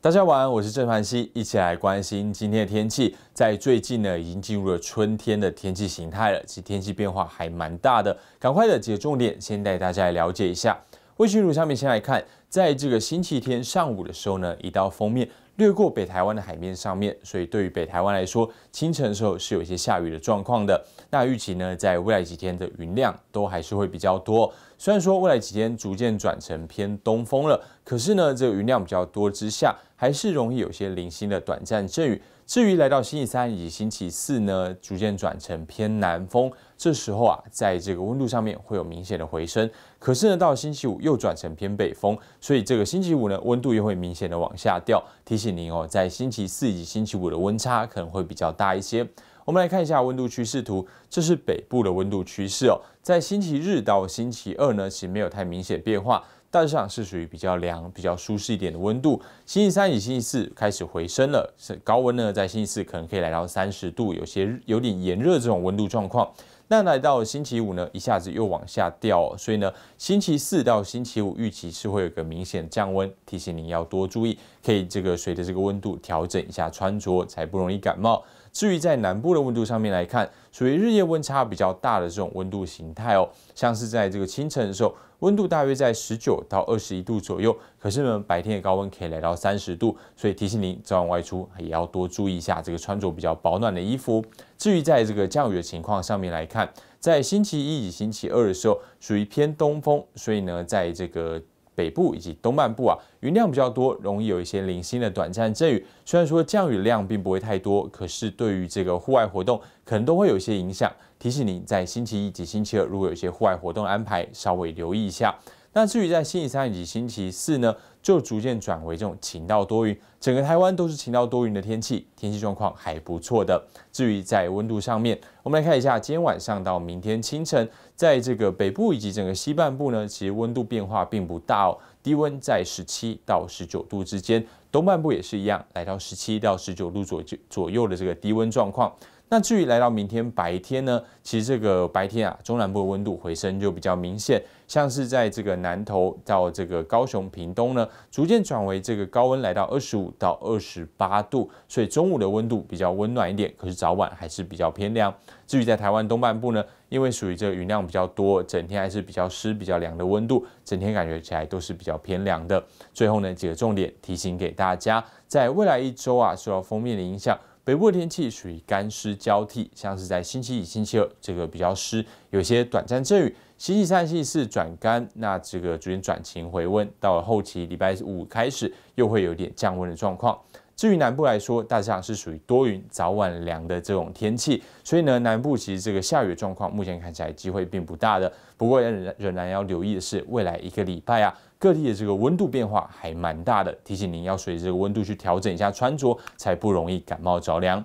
大家晚安，我是郑凡熙，一起来关心今天的天气。在最近呢，已经进入了春天的天气形态了，其天气变化还蛮大的。赶快的几个重点，先带大家来了解一下。卫星图上面先来看，在这个星期天上午的时候呢，一道封面掠过北台湾的海面上面，所以对于北台湾来说，清晨的时候是有一些下雨的状况的。那预期呢，在未来几天的云量都还是会比较多。虽然说未来几天逐渐转成偏东风了，可是呢，这个云量比较多之下。还是容易有些零星的短暂阵雨。至于来到星期三以及星期四呢，逐渐转成偏南风，这时候啊，在这个温度上面会有明显的回升。可是呢，到星期五又转成偏北风，所以这个星期五呢，温度又会明显的往下掉。提醒您哦，在星期四以及星期五的温差可能会比较大一些。我们来看一下温度趋势图，这是北部的温度趋势哦。在星期日到星期二呢，其实没有太明显变化。大致上是属于比较凉、比较舒适一点的温度。星期三以及星期四开始回升了，是高温呢，在星期四可能可以来到三十度，有些有点炎热这种温度状况。那来到星期五呢，一下子又往下掉哦，所以呢，星期四到星期五预期是会有个明显降温，提醒您要多注意，可以这个随着这个温度调整一下穿着，才不容易感冒。至于在南部的温度上面来看，属于日夜温差比较大的这种温度形态哦，像是在这个清晨的时候，温度大约在十九到二十一度左右，可是呢，白天的高温可以来到三十度，所以提醒您早晚外出也要多注意一下这个穿着比较保暖的衣服。至于在这个降雨的情况上面来看，在星期一以及星期二的时候，属于偏东风，所以呢，在这个北部以及东半部啊，云量比较多，容易有一些零星的短暂阵雨。虽然说降雨量并不会太多，可是对于这个户外活动，可能都会有一些影响。提醒您，在星期一及星期二，如果有一些户外活动安排，稍微留意一下。那至于在星期三以及星期四呢，就逐渐转为这种晴到多云，整个台湾都是晴到多云的天气，天气状况还不错的。至于在温度上面，我们来看一下，今天晚上到明天清晨，在这个北部以及整个西半部呢，其实温度变化并不大，哦，低温在十七到十九度之间，东半部也是一样，来到十七到十九度左右左右的这个低温状况。那至于来到明天白天呢，其实这个白天啊，中南部的温度回升就比较明显，像是在这个南投到这个高雄屏东呢，逐渐转为这个高温，来到二十五到二十八度，所以中午的温度比较温暖一点，可是早晚还是比较偏凉。至于在台湾东半部呢，因为属于这个云量比较多，整天还是比较湿、比较凉的温度，整天感觉起来都是比较偏凉的。最后呢，几个重点提醒给大家，在未来一周啊，受到风面的影响。北部的天气属于干湿交替，像是在星期一、星期二这个比较湿，有些短暂阵雨；星期三、星期四转干，那这个逐渐转晴回温，到了后期礼拜五开始又会有点降温的状况。至于南部来说，大致上是属于多云、早晚凉的这种天气，所以呢，南部其实这个下雨状况，目前看起来机会并不大的。不过仍仍然要留意的是，未来一个礼拜啊，各地的这个温度变化还蛮大的，提醒您要随着温度去调整一下穿着，才不容易感冒着凉。